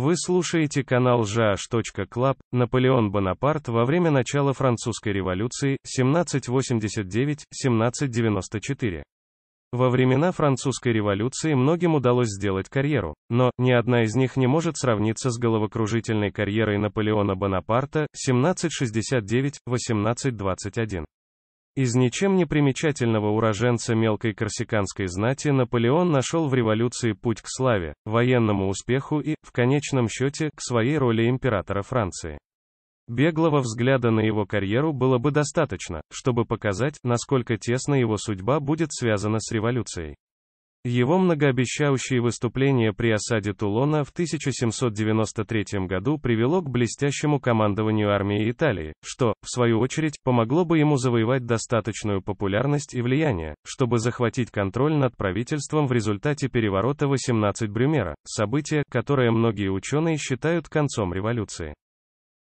Вы слушаете канал Club. Наполеон Бонапарт во время начала французской революции, 1789-1794. Во времена французской революции многим удалось сделать карьеру, но ни одна из них не может сравниться с головокружительной карьерой Наполеона Бонапарта, 1769-1821. Из ничем не примечательного уроженца мелкой корсиканской знати Наполеон нашел в революции путь к славе, военному успеху и, в конечном счете, к своей роли императора Франции. Беглого взгляда на его карьеру было бы достаточно, чтобы показать, насколько тесно его судьба будет связана с революцией. Его многообещающее выступление при осаде Тулона в 1793 году привело к блестящему командованию армии Италии, что, в свою очередь, помогло бы ему завоевать достаточную популярность и влияние, чтобы захватить контроль над правительством в результате переворота 18 Брюмера, событие, которое многие ученые считают концом революции.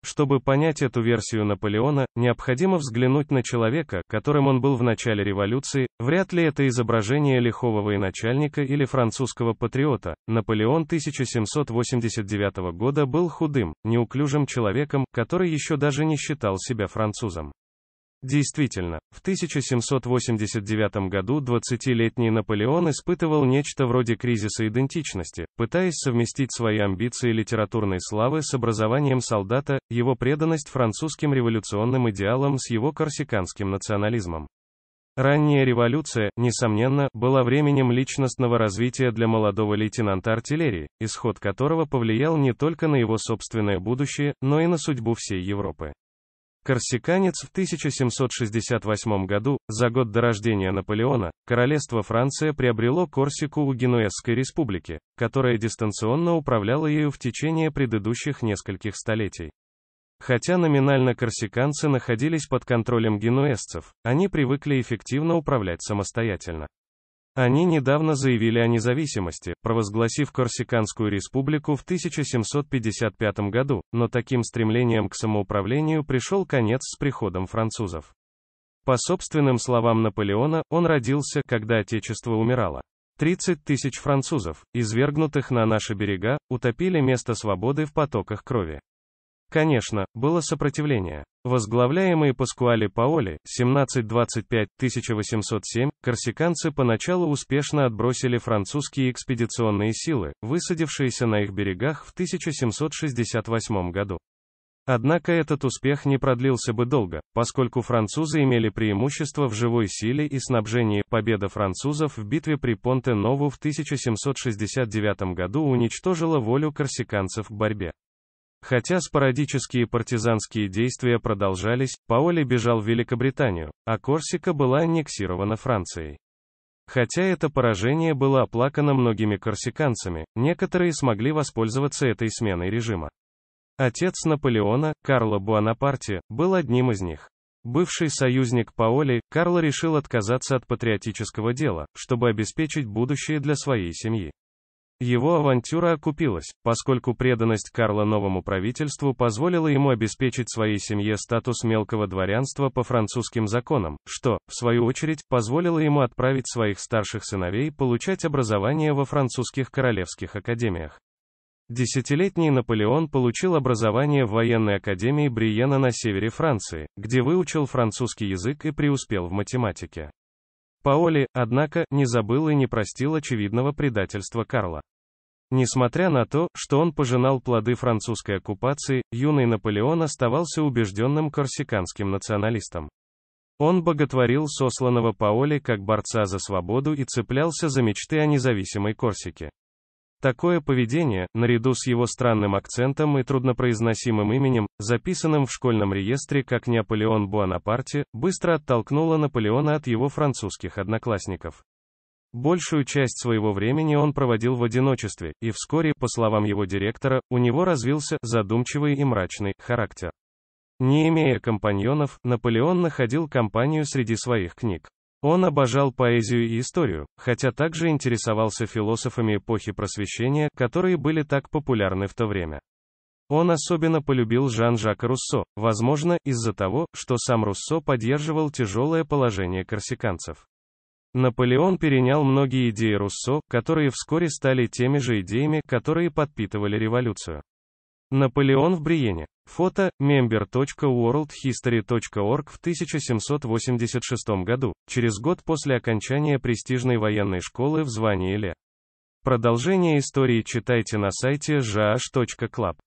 Чтобы понять эту версию Наполеона, необходимо взглянуть на человека, которым он был в начале революции, вряд ли это изображение лихого военачальника или французского патриота. Наполеон 1789 года был худым, неуклюжим человеком, который еще даже не считал себя французом. Действительно, в 1789 году 20-летний Наполеон испытывал нечто вроде кризиса идентичности, пытаясь совместить свои амбиции литературной славы с образованием солдата, его преданность французским революционным идеалам с его корсиканским национализмом. Ранняя революция, несомненно, была временем личностного развития для молодого лейтенанта артиллерии, исход которого повлиял не только на его собственное будущее, но и на судьбу всей Европы. Корсиканец в 1768 году, за год до рождения Наполеона, королевство Франция приобрело Корсику у Генуэзской республики, которая дистанционно управляла ею в течение предыдущих нескольких столетий. Хотя номинально корсиканцы находились под контролем генуэзцев, они привыкли эффективно управлять самостоятельно. Они недавно заявили о независимости, провозгласив Корсиканскую республику в 1755 году, но таким стремлением к самоуправлению пришел конец с приходом французов. По собственным словам Наполеона, он родился, когда Отечество умирало. 30 тысяч французов, извергнутых на наши берега, утопили место свободы в потоках крови. Конечно, было сопротивление. Возглавляемые Паскуали Паоли, 1725-1807, корсиканцы поначалу успешно отбросили французские экспедиционные силы, высадившиеся на их берегах в 1768 году. Однако этот успех не продлился бы долго, поскольку французы имели преимущество в живой силе и снабжении. Победа французов в битве при Понте-Нову в 1769 году уничтожила волю корсиканцев к борьбе. Хотя спорадические партизанские действия продолжались, Паоли бежал в Великобританию, а Корсика была аннексирована Францией. Хотя это поражение было оплакано многими корсиканцами, некоторые смогли воспользоваться этой сменой режима. Отец Наполеона, Карло Буанапарти, был одним из них. Бывший союзник Паоли, Карло решил отказаться от патриотического дела, чтобы обеспечить будущее для своей семьи. Его авантюра окупилась, поскольку преданность Карла новому правительству позволила ему обеспечить своей семье статус мелкого дворянства по французским законам, что, в свою очередь, позволило ему отправить своих старших сыновей получать образование во французских королевских академиях. Десятилетний Наполеон получил образование в военной академии Бриена на севере Франции, где выучил французский язык и преуспел в математике. Паоли, однако, не забыл и не простил очевидного предательства Карла. Несмотря на то, что он пожинал плоды французской оккупации, юный Наполеон оставался убежденным корсиканским националистом. Он боготворил сосланного Паоли как борца за свободу и цеплялся за мечты о независимой Корсике. Такое поведение, наряду с его странным акцентом и труднопроизносимым именем, записанным в школьном реестре как Наполеон Буанапарти, быстро оттолкнуло Наполеона от его французских одноклассников. Большую часть своего времени он проводил в одиночестве, и вскоре, по словам его директора, у него развился задумчивый и мрачный характер. Не имея компаньонов, Наполеон находил компанию среди своих книг. Он обожал поэзию и историю, хотя также интересовался философами эпохи Просвещения, которые были так популярны в то время. Он особенно полюбил Жан-Жака Руссо, возможно, из-за того, что сам Руссо поддерживал тяжелое положение корсиканцев. Наполеон перенял многие идеи Руссо, которые вскоре стали теми же идеями, которые подпитывали революцию. Наполеон в Бриене. Фото member.worldhistory.org в 1786 году, через год после окончания престижной военной школы в звании Ле. Продолжение истории читайте на сайте JH.Club.